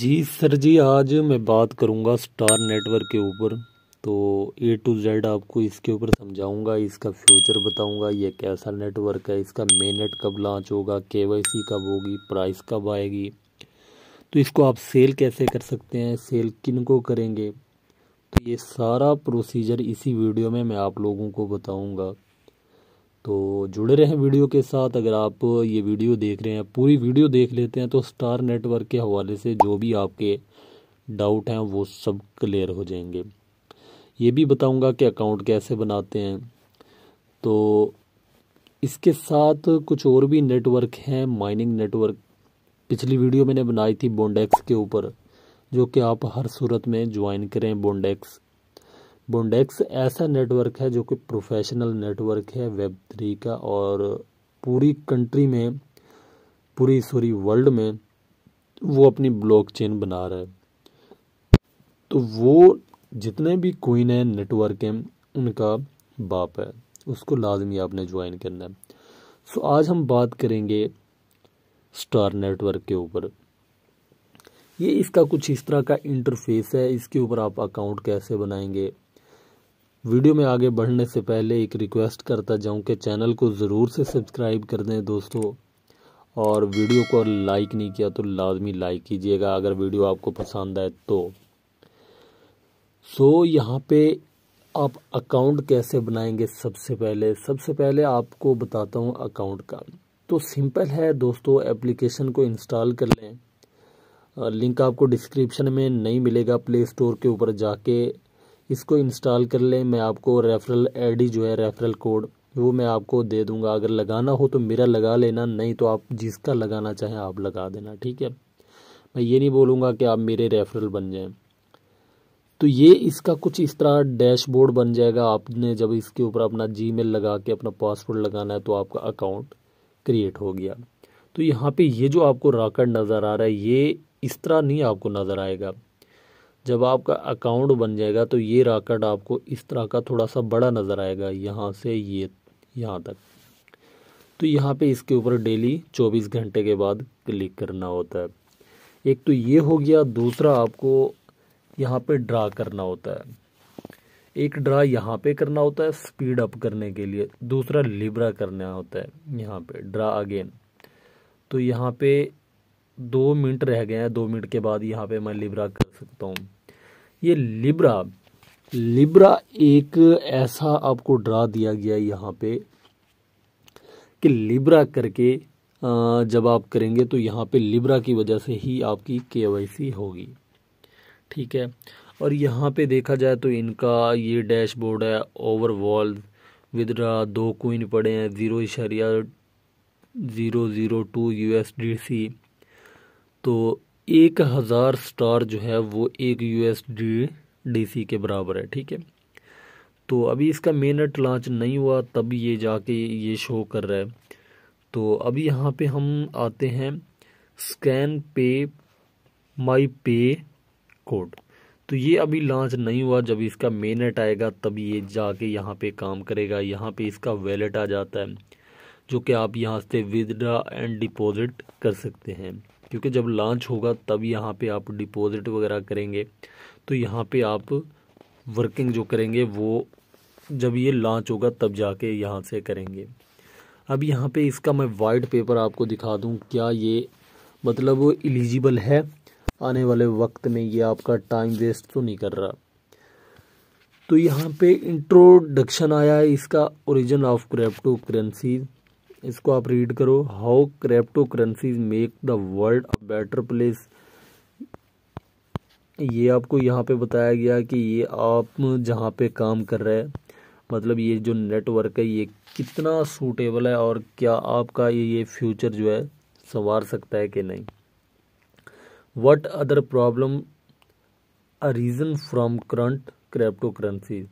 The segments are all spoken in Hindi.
जी सर जी आज मैं बात करूंगा स्टार नेटवर्क के ऊपर तो ए टू जेड आपको इसके ऊपर समझाऊंगा इसका फ्यूचर बताऊंगा ये कैसा नेटवर्क है इसका मेनेट कब लॉन्च होगा के वाई सी कब होगी प्राइस कब आएगी तो इसको आप सेल कैसे कर सकते हैं सेल किन को करेंगे तो ये सारा प्रोसीजर इसी वीडियो में मैं आप लोगों को बताऊंगा तो जुड़े रहें वीडियो के साथ अगर आप ये वीडियो देख रहे हैं पूरी वीडियो देख लेते हैं तो स्टार नेटवर्क के हवाले से जो भी आपके डाउट हैं वो सब क्लियर हो जाएंगे ये भी बताऊंगा कि अकाउंट कैसे बनाते हैं तो इसके साथ कुछ और भी नेटवर्क हैं माइनिंग नेटवर्क पिछली वीडियो मैंने बनाई थी बोंडेक्स के ऊपर जो कि आप हर सूरत में ज्वाइन करें बोंडेक्स बोंडेक्स ऐसा नेटवर्क है जो कि प्रोफेशनल नेटवर्क है वेब थ्री का और पूरी कंट्री में पूरी सॉरी वर्ल्ड में वो अपनी ब्लॉकचेन बना रहा है तो वो जितने भी कोइन है नेटवर्क हैं उनका बाप है उसको लाजमी आपने ज्वाइन करना है सो आज हम बात करेंगे स्टार नेटवर्क के ऊपर ये इसका कुछ इस तरह का इंटरफेस है इसके ऊपर आप अकाउंट कैसे बनाएंगे वीडियो में आगे बढ़ने से पहले एक रिक्वेस्ट करता जाऊं कि चैनल को ज़रूर से सब्सक्राइब कर दें दोस्तों और वीडियो को लाइक नहीं किया तो लाजमी लाइक कीजिएगा अगर वीडियो आपको पसंद आए तो सो यहाँ पे आप अकाउंट कैसे बनाएंगे सबसे पहले सबसे पहले आपको बताता हूँ अकाउंट का तो सिंपल है दोस्तों एप्लीकेशन को इंस्टॉल कर लें लिंक आपको डिस्क्रिप्शन में नहीं मिलेगा प्ले स्टोर के ऊपर जाके इसको इंस्टॉल कर लें मैं आपको रेफरल आईडी जो है रेफरल कोड वो मैं आपको दे दूंगा अगर लगाना हो तो मेरा लगा लेना नहीं तो आप जिसका लगाना चाहें आप लगा देना ठीक है मैं ये नहीं बोलूँगा कि आप मेरे रेफरल बन जाएं तो ये इसका कुछ इस तरह डैशबोर्ड बन जाएगा आपने जब इसके ऊपर अपना मेल लगा के अपना पासवर्ड लगाना है तो आपका अकाउंट क्रिएट हो गया तो यहाँ पे ये जो आपको राकड़ नज़र आ रहा है ये इस तरह नहीं आपको नज़र आएगा जब आपका अकाउंट बन जाएगा तो ये राकेट आपको इस तरह का थोड़ा सा बड़ा नज़र आएगा यहाँ से ये यहाँ तक तो यहाँ पे इसके ऊपर डेली 24 घंटे के बाद क्लिक करना होता है एक तो ये हो गया दूसरा आपको यहाँ पे ड्रा करना होता है एक ड्रा यहाँ पे करना होता है स्पीड अप करने के लिए दूसरा लिब्रा करना होता है यहाँ पे ड्रा अगेन तो यहाँ पे दो मिनट रह गए हैं दो मिनट के बाद यहाँ पे मैं लिब्रा कर सकता हूँ ये लिब्रा लिब्रा एक ऐसा आपको ड्रा दिया गया यहाँ पे कि लिब्रा करके जब आप करेंगे तो यहाँ पे लिब्रा की वजह से ही आपकी के होगी ठीक है और यहाँ पे देखा जाए तो इनका ये डैशबोर्ड है ओवरवॉल विद्रा दो कोइन पड़े हैं ज़ीरो इशारिया zero zero two U S D C तो एक हज़ार स्टार जो है वो एक डी सी के बराबर है ठीक है तो अभी इसका मेनट लॉन्च नहीं हुआ तब ये जाके ये शो कर रहा है तो अभी यहाँ पे हम आते हैं स्कैन पे माई पे कोड तो ये अभी लॉन्च नहीं हुआ जब इसका मेनट आएगा तब ये जाके यहाँ पे काम करेगा यहाँ पे इसका वैलेट आ जाता है जो कि आप यहाँ से विदड्रा एंड डिपॉजिट कर सकते हैं क्योंकि जब लॉन्च होगा तब यहाँ पे आप डिपॉजिट वगैरह करेंगे तो यहाँ पे आप वर्किंग जो करेंगे वो जब ये लॉन्च होगा तब जाके यहाँ से करेंगे अब यहाँ पे इसका मैं वाइट पेपर आपको दिखा दूँ क्या ये मतलब एलिजिबल है आने वाले वक्त में ये आपका टाइम वेस्ट तो नहीं कर रहा तो यहाँ पे इंट्रोडक्शन आया है इसका ओरिजिन ऑफ क्रिप्टो करेंसी इसको आप रीड करो how crypto currencies make the world a better place ये आपको यहाँ पे बताया गया कि ये आप जहाँ पे काम कर रहे हैं मतलब ये जो नेटवर्क है ये कितना सूटेबल है और क्या आपका ये ये फ्यूचर जो है संवार सकता है कि नहीं what other problem a reason from current crypto currencies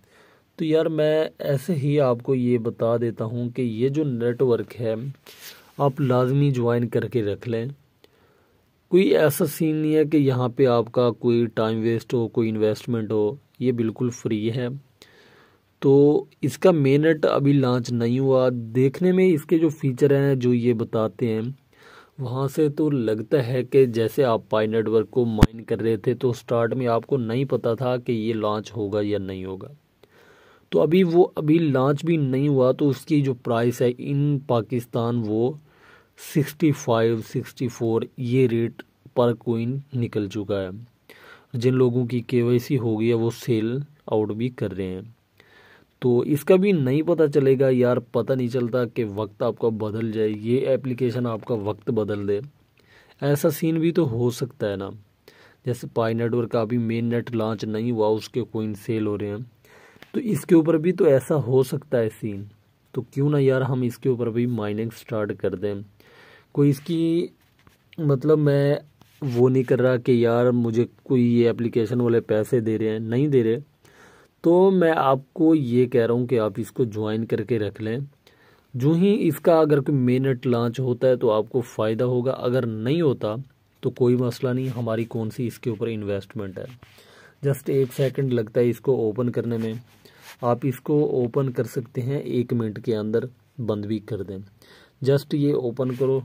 तो यार मैं ऐसे ही आपको ये बता देता हूँ कि ये जो नेटवर्क है आप लाजमी ज्वाइन करके रख लें कोई ऐसा सीन नहीं है कि यहाँ पे आपका कोई टाइम वेस्ट हो कोई इन्वेस्टमेंट हो ये बिल्कुल फ्री है तो इसका मेनट अभी लॉन्च नहीं हुआ देखने में इसके जो फीचर हैं जो ये बताते हैं वहाँ से तो लगता है कि जैसे आप पाई नेटवर्क को माइन कर रहे थे तो स्टार्ट में आपको नहीं पता था कि ये लॉन्च होगा या नहीं होगा तो अभी वो अभी लॉन्च भी नहीं हुआ तो उसकी जो प्राइस है इन पाकिस्तान वो सिक्सटी फाइव सिक्सटी फोर ये रेट पर कोइन निकल चुका है जिन लोगों की के हो गई है वो सेल आउट भी कर रहे हैं तो इसका भी नहीं पता चलेगा यार पता नहीं चलता कि वक्त आपका बदल जाए ये एप्लीकेशन आपका वक्त बदल दे ऐसा सीन भी तो हो सकता है ना जैसे पाई नेटवर्क का अभी मेन नेट लॉन्च नहीं हुआ उसके कोइन सेल हो रहे हैं तो इसके ऊपर भी तो ऐसा हो सकता है सीन तो क्यों ना यार हम इसके ऊपर भी माइनिंग स्टार्ट कर दें कोई इसकी मतलब मैं वो नहीं कर रहा कि यार मुझे कोई ये एप्लीकेशन वाले पैसे दे रहे हैं नहीं दे रहे तो मैं आपको ये कह रहा हूँ कि आप इसको ज्वाइन करके रख लें जो ही इसका अगर कोई मिनट लॉन्च होता है तो आपको फ़ायदा होगा अगर नहीं होता तो कोई मसला नहीं हमारी कौन सी इसके ऊपर इन्वेस्टमेंट है जस्ट एक सेकंड लगता है इसको ओपन करने में आप इसको ओपन कर सकते हैं एक मिनट के अंदर बंद भी कर दें जस्ट ये ओपन करो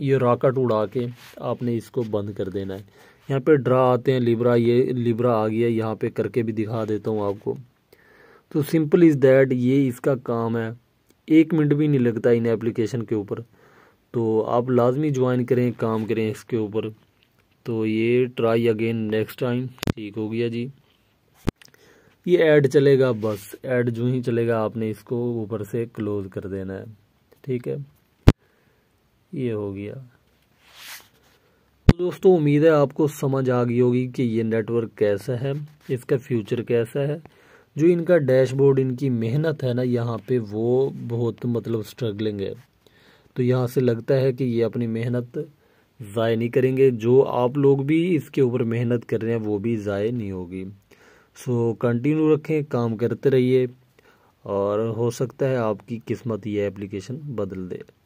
ये रॉकेट उड़ा के आपने इसको बंद कर देना है यहाँ पे ड्रा आते हैं लिब्रा ये लिब्रा आ गया यहाँ पे करके भी दिखा देता हूँ आपको तो सिंपल इज़ दैट ये इसका काम है एक मिनट भी नहीं लगता इन एप्लीकेशन के ऊपर तो आप लाजमी ज्वाइन करें काम करें इसके ऊपर तो ये ट्राई अगेन नेक्स्ट टाइम ठीक हो गया जी ये ऐड चलेगा बस ऐड जो ही चलेगा आपने इसको ऊपर से क्लोज कर देना है ठीक है ये हो गया तो दोस्तों उम्मीद है आपको समझ आ गई होगी कि ये नेटवर्क कैसा है इसका फ्यूचर कैसा है जो इनका डैशबोर्ड इनकी मेहनत है ना यहाँ पे वो बहुत मतलब स्ट्रगलिंग है तो यहाँ से लगता है कि ये अपनी मेहनत ज़ाय नहीं करेंगे जो आप लोग भी इसके ऊपर मेहनत कर रहे हैं वो भी ज़ाय नहीं होगी सो कंटिन्यू रखें काम करते रहिए और हो सकता है आपकी किस्मत ये एप्लीकेशन बदल दे